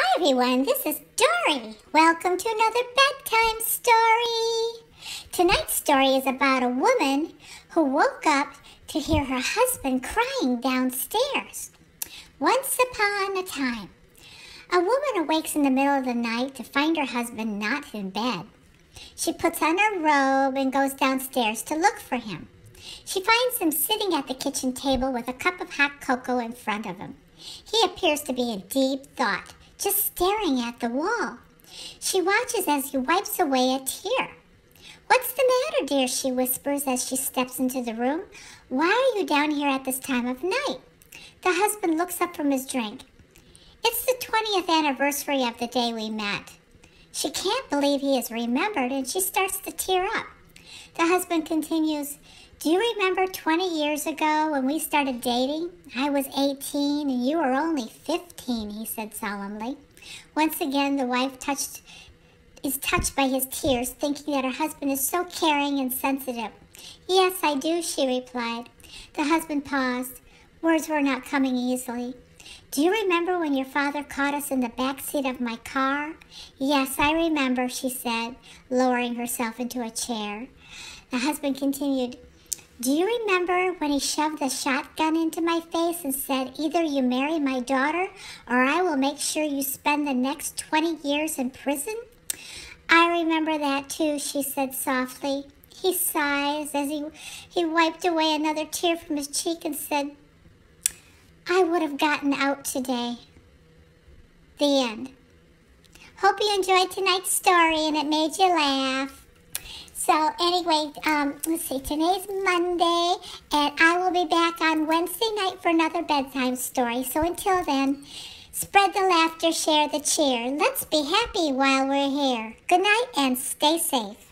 Hi everyone, this is Dory. Welcome to another bedtime story. Tonight's story is about a woman who woke up to hear her husband crying downstairs. Once upon a time, a woman awakes in the middle of the night to find her husband not in bed. She puts on her robe and goes downstairs to look for him. She finds him sitting at the kitchen table with a cup of hot cocoa in front of him. He appears to be in deep thought just staring at the wall. She watches as he wipes away a tear. What's the matter, dear? she whispers as she steps into the room. Why are you down here at this time of night? The husband looks up from his drink. It's the 20th anniversary of the day we met. She can't believe he is remembered and she starts to tear up. The husband continues, do you remember 20 years ago when we started dating? I was 18 and you were only 15, he said solemnly. Once again, the wife touched, is touched by his tears, thinking that her husband is so caring and sensitive. Yes, I do, she replied. The husband paused. Words were not coming easily. Do you remember when your father caught us in the back seat of my car? Yes, I remember, she said, lowering herself into a chair. The husband continued, do you remember when he shoved the shotgun into my face and said, Either you marry my daughter or I will make sure you spend the next 20 years in prison? I remember that too, she said softly. He sighs as he, he wiped away another tear from his cheek and said, I would have gotten out today. The end. Hope you enjoyed tonight's story and it made you laugh. So anyway, um, let's see, today's Monday, and I will be back on Wednesday night for another bedtime story. So until then, spread the laughter, share the cheer. Let's be happy while we're here. Good night and stay safe.